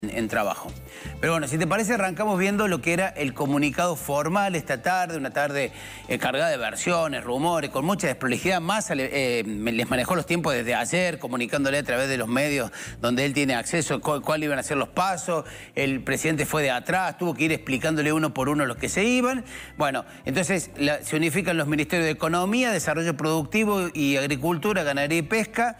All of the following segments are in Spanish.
en trabajo. Pero bueno, si te parece, arrancamos viendo lo que era el comunicado formal esta tarde, una tarde eh, cargada de versiones, rumores, con mucha desprolijidad. Massa eh, les manejó los tiempos desde ayer, comunicándole a través de los medios donde él tiene acceso, cuál cuáles iban a ser los pasos. El presidente fue de atrás, tuvo que ir explicándole uno por uno los que se iban. Bueno, entonces se unifican los ministerios de Economía, Desarrollo Productivo y Agricultura, Ganadería y Pesca,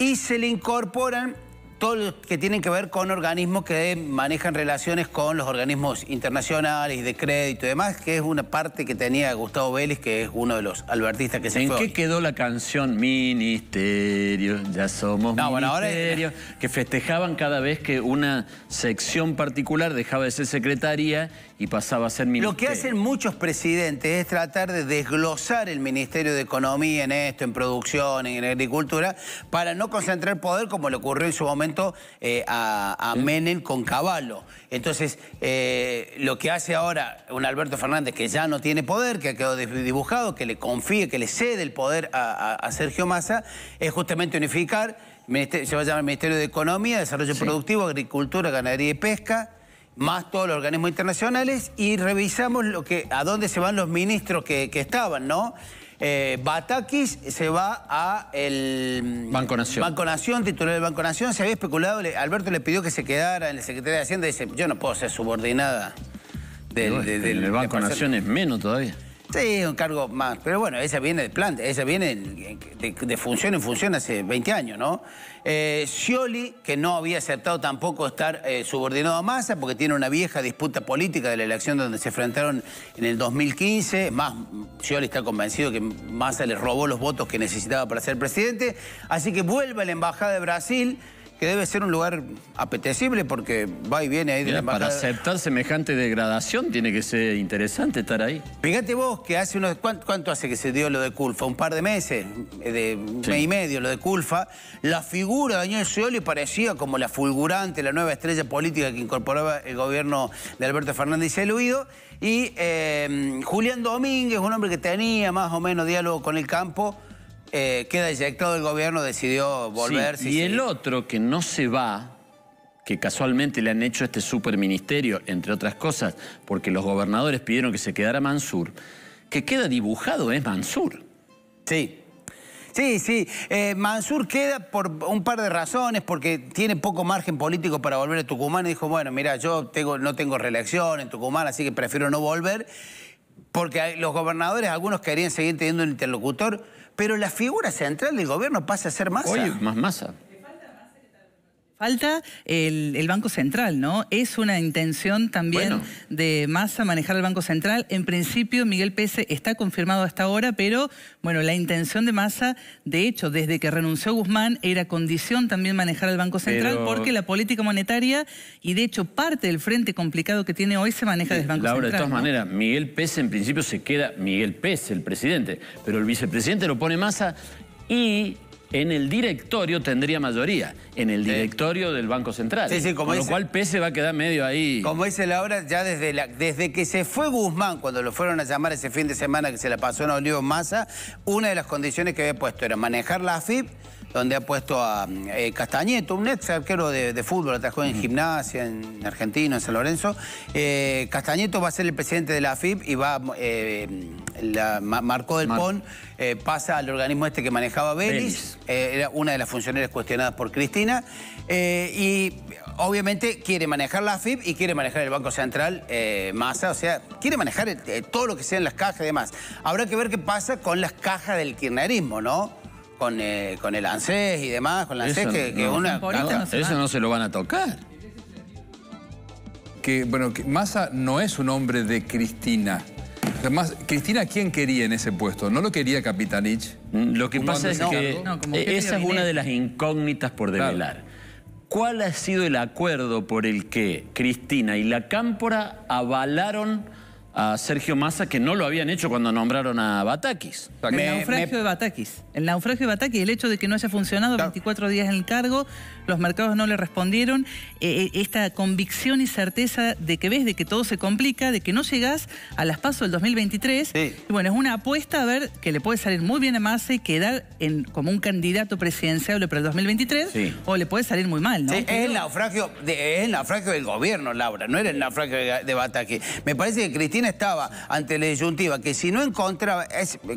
y se le incorporan todo lo que tiene que ver con organismos que manejan relaciones con los organismos internacionales de crédito y demás, que es una parte que tenía Gustavo Vélez, que es uno de los albertistas que se ¿En qué quedó la canción Ministerio, ya somos no, Que festejaban cada vez que una sección particular dejaba de ser secretaría y pasaba a ser ministerio. Lo que hacen muchos presidentes es tratar de desglosar el Ministerio de Economía en esto, en producción, en agricultura, para no concentrar poder como le ocurrió en su momento eh, a, Menem con Caballo. Entonces, eh, lo que hace ahora un Alberto Fernández que ya no tiene poder, que ha quedado dibujado, que le confíe, que le cede el poder a, Sergio Massa, es justamente unificar, se va a llamar Ministerio de Economía, Desarrollo Productivo, Agricultura, Ganadería y Pesca, más todos los organismos internacionales y revisamos a dónde se van los ministros que, que estaban, ¿no? eh, Batakis se va a el Banco Nación. Banco Nación, titular del Banco Nación. Se había especulado, Alberto le pidió que se quedara en el secretario de Hacienda y dice, yo no puedo ser subordinada del, Banco Nación es menos todavía. Sí, un cargo más. Pero bueno, esa viene de planta, esa viene de, función en función hace 20 años, ¿no? Eh, que no había aceptado tampoco estar eh, subordinado a Massa, porque tiene una vieja disputa política de la elección donde se enfrentaron en el 2015. Más, Scioli está convencido que Massa le robó los votos que necesitaba para ser presidente. Así que vuelve a la Embajada de Brasil que debe ser un lugar apetecible porque va y viene ahí de la Para aceptar semejante degradación tiene que ser interesante estar ahí. Fíjate vos que hace unos... ¿Cuánto, hace que se dio lo de Culfa? Un par de meses, eh, de sí. mes y medio lo de Culfa. La figura de Daniel Scioli parecía como la fulgurante, la nueva estrella política que incorporaba el gobierno de Alberto Fernández y Y eh, Julián Domínguez, un hombre que tenía más o menos diálogo con el campo eh, queda eyectado el gobierno, decidió volver. y el otro que no se va, que casualmente le han hecho este superministerio, entre otras cosas, porque los gobernadores pidieron que se quedara Mansur, que queda dibujado es Mansur. Sí. Sí, sí. Eh, Mansur queda por un par de razones, porque tiene poco margen político para volver a Tucumán. Y dijo, bueno, mira, yo tengo, no tengo reelección en Tucumán, así que prefiero no volver. Porque los gobernadores, algunos querían seguir teniendo un interlocutor pero la figura central del gobierno pasa a ser masa. más masa. Falta el, Banco Central, ¿no? Es una intención también de Massa manejar el Banco Central. En principio, Miguel Pese está confirmado hasta ahora, pero bueno, la intención de Massa, de hecho, desde que renunció Guzmán, era condición también manejar el Banco Central, porque la política monetaria y de hecho parte del frente complicado que tiene hoy se maneja desde el Banco Laura, de todas maneras, Miguel Pese en principio se queda Miguel Pese, el presidente, pero el vicepresidente lo pone Massa y en el directorio tendría mayoría, en el directorio del Banco Central. Con lo cual Pese va a quedar medio ahí. Como dice Laura, ya desde, desde que se fue Guzmán, cuando lo fueron a llamar ese fin de semana que se la pasó en Olivo Massa, una de las condiciones que había puesto era manejar la AFIP donde ha puesto a eh, Castañeto, un ex arquero de, fútbol, atajó en gimnasia, en Argentina, en San Lorenzo. Eh, Castañeto va a ser el presidente de la AFIP y va, eh, marcó del PON, pasa al organismo este que manejaba Vélez, era una de las funcionarias cuestionadas por Cristina, y obviamente quiere manejar la AFIP y quiere manejar el Banco Central Massa, o sea, quiere manejar todo lo que en las cajas y demás. Habrá que ver qué pasa con las cajas del kirchnerismo, ¿no? Eh, con, el ANSES y demás, con el ANSES, que, que no, una... eso no se lo van a tocar. Que, bueno, que Massa no es un hombre de Cristina. Además, Cristina, ¿quién quería en ese puesto? ¿No lo quería Capitanich? Mm, lo que pasa es e-, que esa es una de las incógnitas por develar. ¿Cuál ha sido el acuerdo por el que Cristina y la Cámpora avalaron a Sergio Massa que no lo habían hecho cuando nombraron a Batakis. El naufragio de Batakis. El naufragio de Batakis, el hecho de que no haya funcionado 24 días en el cargo, los mercados no le respondieron, eh, eh, esta convicción y certeza de que ves, de que todo se complica, de que no llegas a las pasos del 2023. bueno, es una apuesta a ver que le puede salir muy bien a Massa y quedar como un candidato presidenciable para el 2023, o le puede salir muy mal, ¿no? es, el naufragio el naufragio del gobierno, Laura, no era el naufragio de, de Batakis. Me parece que Cristina estaba ante la disyuntiva, que si no encontraba...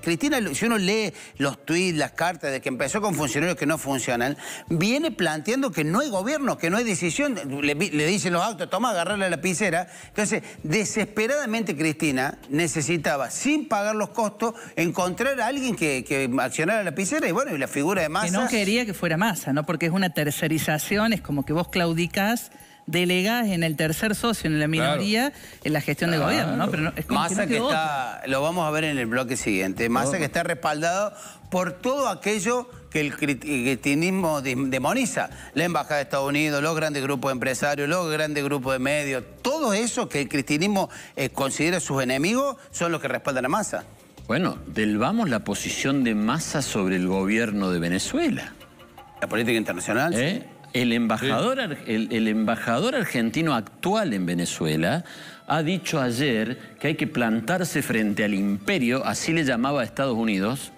Cristina, si uno lee los tweets, las cartas de que empezó con funcionarios que no funcionan, viene planteando que no hay gobierno, que no hay decisión. Le, dicen los autos, toma, agarrarle la lapicera. Entonces, desesperadamente Cristina necesitaba, sin pagar los costos, encontrar a alguien que, accionara la lapicera y bueno, y la figura de masa Que no quería que fuera masa ¿no? Porque es una tercerización, es como que vos claudicas delegadas en el tercer socio, en la minoría, en la gestión del de gobierno. ¿no? Pero es como que, está, lo vamos a ver en el bloque siguiente, masa que está respaldado por todo aquello que el cristinismo demoniza. La Embajada de Estados Unidos, los grandes grupos de empresarios, los grandes grupos de medios, todo eso que el cristianismo eh, considera sus enemigos son los que respaldan a masa. Bueno, delvamos la posición de masa sobre el gobierno de Venezuela. La política internacional. Sí. ¿Eh? El embajador, el, embajador argentino actual en Venezuela ha dicho ayer que hay que plantarse frente al imperio, así le llamaba a Estados Unidos,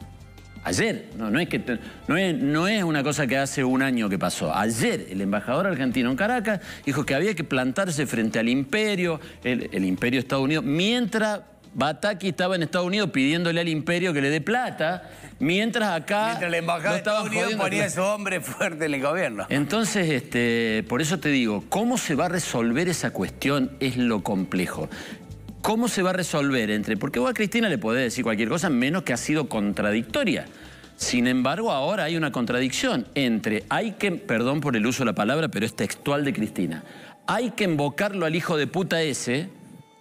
Ayer, no, no, es que, no, una cosa que hace un año que pasó. Ayer el embajador argentino en Caracas dijo que había que plantarse frente al imperio, el, el imperio de Estados Unidos, mientras Bataki estaba en Estados Unidos pidiéndole al imperio que le dé plata, mientras acá... Mientras la embajada de Estados Unidos ponía a su hombre fuerte en el gobierno. Entonces, este, por eso te digo, ¿cómo se va a resolver esa cuestión? Es lo complejo. ¿Cómo se va a resolver entre...? Porque vos a Cristina le podés decir cualquier cosa, menos que ha sido contradictoria. Sin embargo, ahora hay una contradicción entre... Hay que... Perdón por el uso de la palabra, pero es textual de Cristina. Hay que invocarlo al hijo de puta ese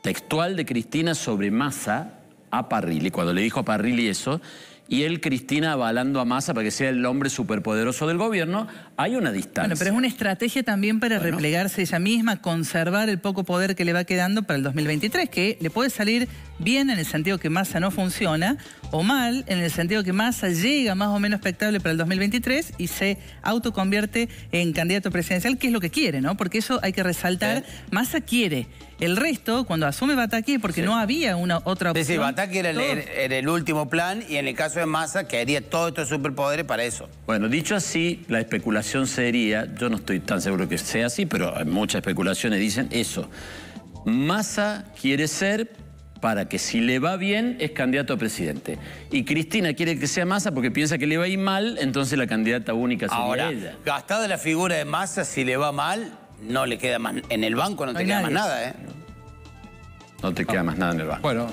textual de Cristina sobre Massa a Parrilli, cuando le dijo a Parrilli eso, y él, Cristina, avalando a Massa para que sea el hombre superpoderoso del gobierno, hay una distancia. Bueno, pero es una estrategia también para replegarse ella misma, conservar el poco poder que le va quedando para el 2023, que le puede salir bien en el sentido que Massa no funciona, o mal en el sentido que Massa llega más o menos expectable para el 2023 y se autoconvierte en candidato presidencial, que es lo que quiere, ¿no? Porque eso hay que resaltar, Massa quiere el resto, cuando asume Bataki, porque no había una otra opción. Es decir, Bataki era el, último plan y en el caso de Massa quedaría todos estos superpoderes para eso. Bueno, dicho así, la especulación sería, yo no estoy tan seguro que sea así, pero hay muchas especulaciones dicen eso. Massa quiere ser para que si le va bien es candidato a presidente. Y Cristina quiere que sea Massa porque piensa que le va a ir mal, entonces la candidata única sería Ahora, Gastada la figura de Massa, si le va mal, no le queda más... En el banco no, te queda más nada, ¿eh? No te queda más nada en el banco. Bueno,